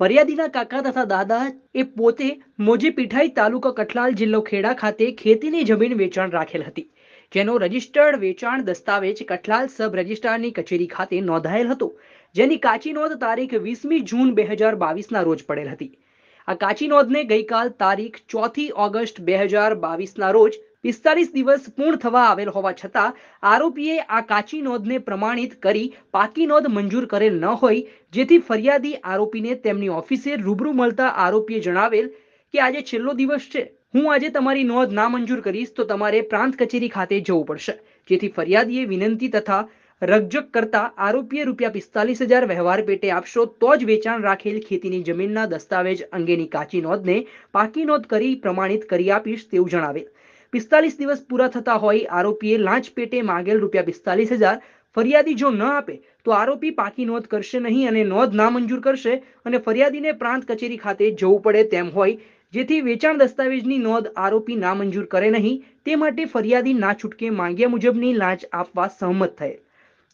ફરિયાદીના કાકા તથા દાદા એ પોતે મોજી પીઠાઈ તાલુકા કઠલાલ જિલ્લો ખેડા ખાતે ખેતીની જમીન વેચાણ રાખેલ હતી જેનો રજિસ્ટર્ડ વેચાણ દસ્તાવેજ કઠલાલ સબ રજિસ્ટ્રારની કચેરી ખાતે નોંધાયેલ હતો જેની કાચી નોંધ તારીખ વીસમી જૂન બે હજાર બાવીસના રોજ પડેલ હતી આ કાચી નોંધને ગઈકાલ તારીખ ચોથી ઓગસ્ટ બે હજાર બાવીસના રોજ પિસ્તાલીસ દિવસ પૂર્ણ થવા આવેલ હોવા છતાં આરોપીએ આ કાચી નોંધને પ્રમાણિત કરી પાકી નોંધ મંજૂર કરેલ ન હોય જેથી ફરિયાદી આરોપીને તેમની ઓફિસે રૂબરૂ મળતા આરોપીએ જણાવેલ કે આજે છેલ્લો દિવસ છે હું આજે તમારી નોંધ ના મંજૂર કરીશ તો તમારે પ્રાંત કચેરી ખાતે જવું પડશે જેથી ફરિયાદીએ વિનંતી તથા રકજક કરતા આરોપીએ રૂપિયા પિસ્તાલીસ હજાર વ્યવહાર પેટે આપશો તો જ વેચાણ રાખેલ ખેતીની જમીનના દસ્તાવેજ અંગેની કાચી નોંધને પાકી નોંધ કરી પ્રમાણિત કરી આપીશ તેવું જણાવેલ પિસ્તાલીસ દિવસ પૂરા થતા હોય આરોપીએ લાંચ પેટે માંગેલ રૂપિયા પિસ્તાલીસ હજાર ફરિયાદી જો ન આપે તો આરોપી પાકી નોંધ કરશે નહીં અને નોંધ ના મંજૂર કરશે અને ફરિયાદીને પ્રાંત કચેરી ખાતે જવું પડે તેમ હોય જેથી વેચાણ દસ્તાવેજની નોંધ આરોપી ના મંજૂર કરે નહીં તે માટે ફરિયાદી ના છૂટકે માંગ્યા મુજબની લાંચ આપવા સહમત થયેલ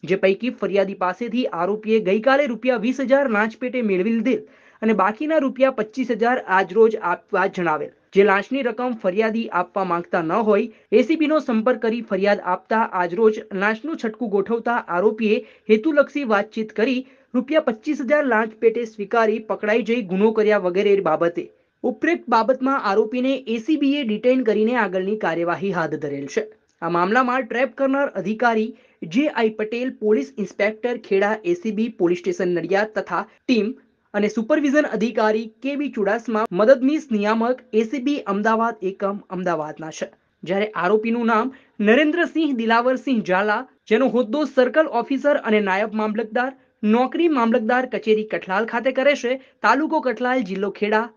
જે પૈકી ફરિયાદી પાસેથી આરોપીએ ગઈકાલે રૂપિયા વીસ હજાર લાંચપેટે મેળવી લીધેલ અને બાકીના રૂપિયા પચીસ હજાર આજરોજ આપવા જણાવેલ જે લાંચની રકમ ફરિયાદી આપવા માંગતા ન હોય એસીબીનો સંપર્ક કરી ફરિયાદ આપતા આજરોજ લાંચનું છટકું ગોઠવતા આરોપીએ હેતુલક્ષી વાતચીત કરી રૂપિયા પચીસ હજાર લાંચ પેટે સ્વીકારી પકડાઈ જઈ ગુનો કર્યા વગેરે બાબતે ઉપરેક્ત બાબતમાં આરોપીને એસીબીએ ડિટેઇન કરીને આગળની કાર્યવાહી હાથ ધરેલ છે આ મામલામાં ટ્રેપ કરનાર અધિકારી J I Patel police inspector Kheda ACB police station Nadiad તથા ટીમ અને સુપરવિઝન અધિકારી કેબી ચુડાસમા મદદનીશ નિયામક એસીબી અમદાવાદ એકમ અમદાવાદના છે જ્યારે આરોપીનું નામ નરેન્દ્રસિંહ દિલાવરસિંહ ઝાલા જેનો હોદ્દો સર્કલ ઓફિસર અને નાયબ મામલતદાર નોકરી મામલતદાર કચેરી કઠલાલ ખાતે કરે છે તાલુકો કઠલાલ જિલ્લો ખેડા